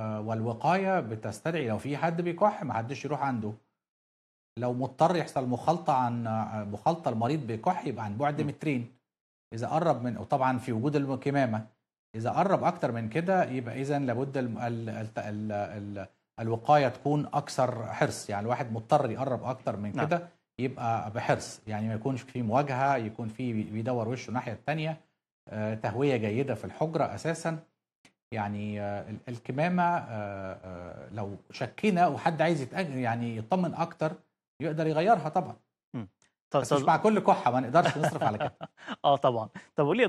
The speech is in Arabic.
آه، والوقايه بتستدعي لو في حد بيكح ما حدش يروح عنده لو مضطر يحصل مخالطه عن مخالطه المريض بكح يبقى عن بعد مترين اذا قرب من وطبعا في وجود الكمامه اذا قرب اكتر من كده يبقى اذا لابد الـ الـ الـ الـ الـ الوقايه تكون اكثر حرص يعني الواحد مضطر يقرب اكتر من نعم. كده نعم. يبقى بحرص يعني ما يكونش في مواجهه يكون في بيدور وشه الناحيه الثانيه آه، تهويه جيده في الحجره اساسا يعني آه، الكمامه آه، آه، لو شكينا وحد عايز يعني يطمن اكتر يقدر يغيرها طبعا طب بس مش مع كل كحه ما نقدرش نصرف على كده اه طبعا طب قول